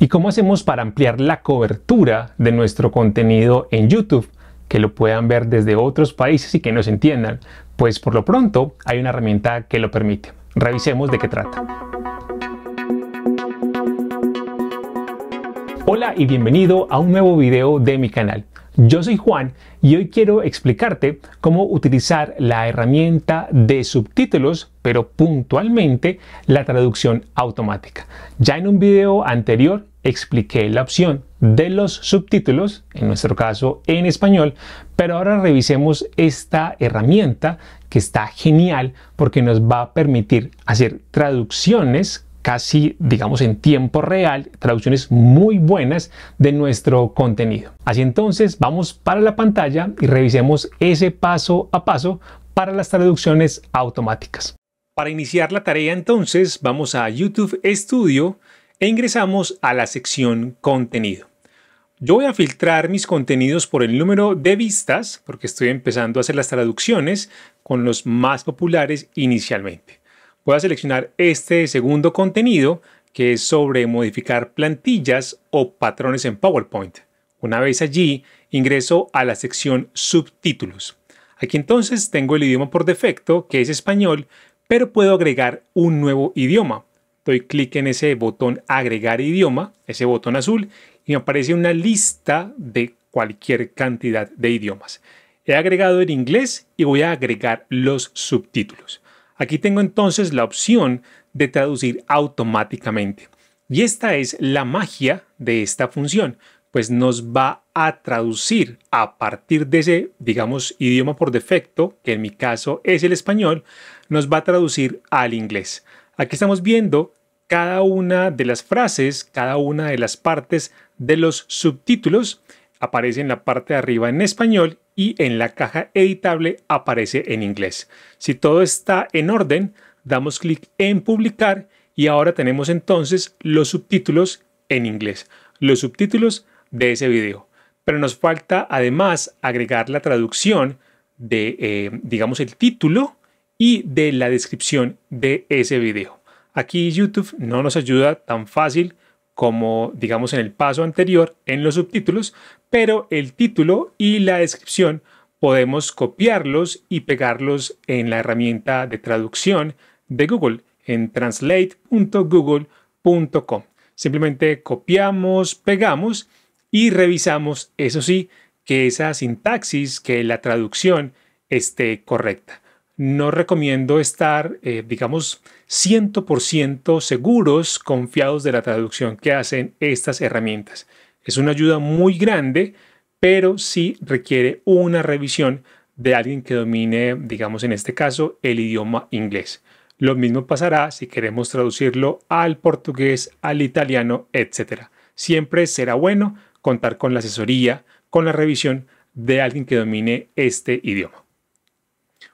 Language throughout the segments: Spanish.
¿Y cómo hacemos para ampliar la cobertura de nuestro contenido en YouTube? que lo puedan ver desde otros países y que nos entiendan. Pues por lo pronto hay una herramienta que lo permite. Revisemos de qué trata. Hola y bienvenido a un nuevo video de mi canal. Yo soy Juan y hoy quiero explicarte cómo utilizar la herramienta de subtítulos, pero puntualmente la traducción automática. Ya en un video anterior expliqué la opción de los subtítulos, en nuestro caso en español, pero ahora revisemos esta herramienta que está genial porque nos va a permitir hacer traducciones casi, digamos, en tiempo real, traducciones muy buenas de nuestro contenido. Así entonces, vamos para la pantalla y revisemos ese paso a paso para las traducciones automáticas. Para iniciar la tarea entonces, vamos a YouTube Studio e ingresamos a la sección contenido. Yo voy a filtrar mis contenidos por el número de vistas, porque estoy empezando a hacer las traducciones con los más populares inicialmente. Voy a seleccionar este segundo contenido, que es sobre modificar plantillas o patrones en PowerPoint. Una vez allí, ingreso a la sección subtítulos. Aquí entonces tengo el idioma por defecto, que es español, pero puedo agregar un nuevo idioma doy clic en ese botón agregar idioma, ese botón azul, y me aparece una lista de cualquier cantidad de idiomas. He agregado el inglés y voy a agregar los subtítulos. Aquí tengo entonces la opción de traducir automáticamente. Y esta es la magia de esta función, pues nos va a traducir a partir de ese, digamos, idioma por defecto, que en mi caso es el español, nos va a traducir al inglés. Aquí estamos viendo cada una de las frases, cada una de las partes de los subtítulos aparece en la parte de arriba en español y en la caja editable aparece en inglés. Si todo está en orden, damos clic en publicar y ahora tenemos entonces los subtítulos en inglés, los subtítulos de ese video. Pero nos falta además agregar la traducción de, eh, digamos, el título y de la descripción de ese video. Aquí YouTube no nos ayuda tan fácil como digamos en el paso anterior en los subtítulos, pero el título y la descripción podemos copiarlos y pegarlos en la herramienta de traducción de Google en translate.google.com. Simplemente copiamos, pegamos y revisamos, eso sí, que esa sintaxis, que la traducción esté correcta no recomiendo estar, eh, digamos, 100% seguros, confiados de la traducción que hacen estas herramientas. Es una ayuda muy grande, pero sí requiere una revisión de alguien que domine, digamos en este caso, el idioma inglés. Lo mismo pasará si queremos traducirlo al portugués, al italiano, etc. Siempre será bueno contar con la asesoría, con la revisión de alguien que domine este idioma.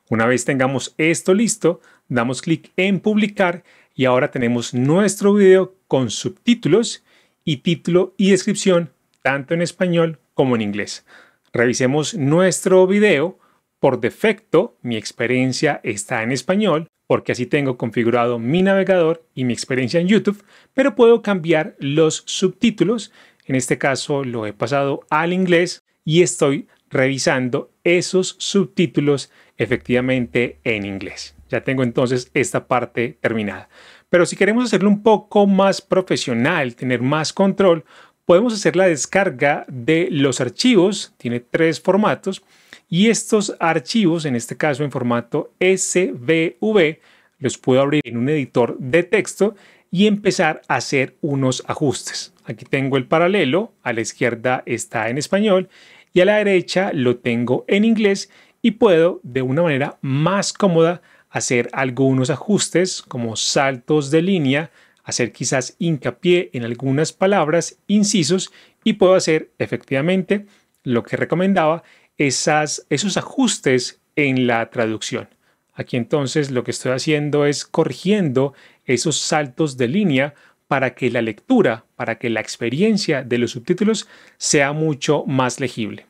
Una vez tengamos esto listo, damos clic en publicar y ahora tenemos nuestro video con subtítulos y título y descripción tanto en español como en inglés. Revisemos nuestro video. Por defecto, mi experiencia está en español porque así tengo configurado mi navegador y mi experiencia en YouTube, pero puedo cambiar los subtítulos. En este caso lo he pasado al inglés y estoy revisando esos subtítulos efectivamente en inglés. Ya tengo entonces esta parte terminada. Pero si queremos hacerlo un poco más profesional, tener más control, podemos hacer la descarga de los archivos. Tiene tres formatos y estos archivos, en este caso en formato SVV, los puedo abrir en un editor de texto y empezar a hacer unos ajustes. Aquí tengo el paralelo, a la izquierda está en español y a la derecha lo tengo en inglés y puedo de una manera más cómoda hacer algunos ajustes como saltos de línea, hacer quizás hincapié en algunas palabras, incisos y puedo hacer efectivamente lo que recomendaba, esas, esos ajustes en la traducción. Aquí entonces lo que estoy haciendo es corrigiendo esos saltos de línea para que la lectura, para que la experiencia de los subtítulos sea mucho más legible.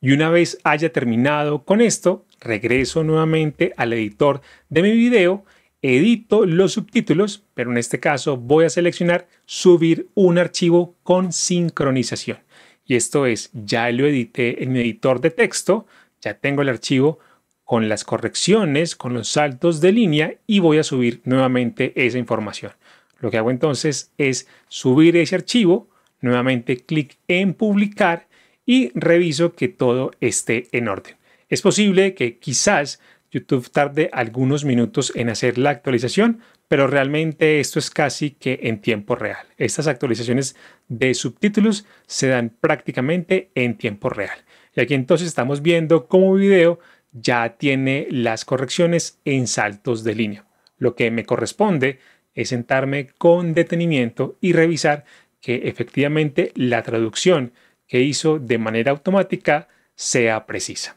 Y una vez haya terminado con esto, regreso nuevamente al editor de mi video, edito los subtítulos, pero en este caso voy a seleccionar subir un archivo con sincronización. Y esto es, ya lo edité en mi editor de texto, ya tengo el archivo con las correcciones, con los saltos de línea y voy a subir nuevamente esa información. Lo que hago entonces es subir ese archivo, nuevamente clic en publicar y reviso que todo esté en orden. Es posible que quizás YouTube tarde algunos minutos en hacer la actualización, pero realmente esto es casi que en tiempo real. Estas actualizaciones de subtítulos se dan prácticamente en tiempo real. Y aquí entonces estamos viendo cómo video ya tiene las correcciones en saltos de línea. Lo que me corresponde es sentarme con detenimiento y revisar que efectivamente la traducción que hizo de manera automática sea precisa.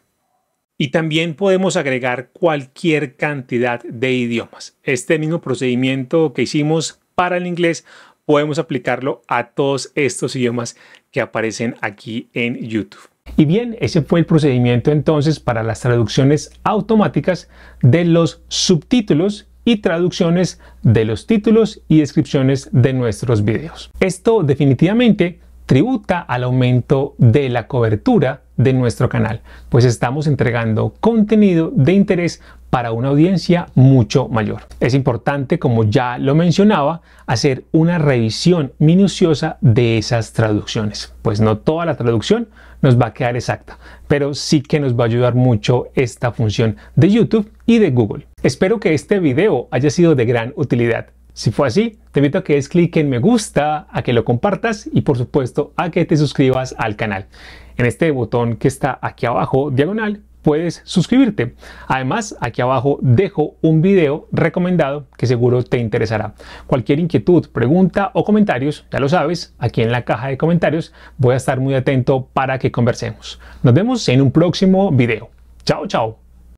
Y también podemos agregar cualquier cantidad de idiomas. Este mismo procedimiento que hicimos para el inglés podemos aplicarlo a todos estos idiomas que aparecen aquí en YouTube. Y bien, ese fue el procedimiento entonces para las traducciones automáticas de los subtítulos y traducciones de los títulos y descripciones de nuestros videos. Esto definitivamente tributa al aumento de la cobertura de nuestro canal, pues estamos entregando contenido de interés para una audiencia mucho mayor. Es importante, como ya lo mencionaba, hacer una revisión minuciosa de esas traducciones, pues no toda la traducción nos va a quedar exacta, pero sí que nos va a ayudar mucho esta función de YouTube y de Google. Espero que este video haya sido de gran utilidad. Si fue así, te invito a que des clic en me gusta, a que lo compartas y por supuesto a que te suscribas al canal. En este botón que está aquí abajo diagonal puedes suscribirte. Además, aquí abajo dejo un video recomendado que seguro te interesará. Cualquier inquietud, pregunta o comentarios, ya lo sabes, aquí en la caja de comentarios voy a estar muy atento para que conversemos. Nos vemos en un próximo video. Chao, chao.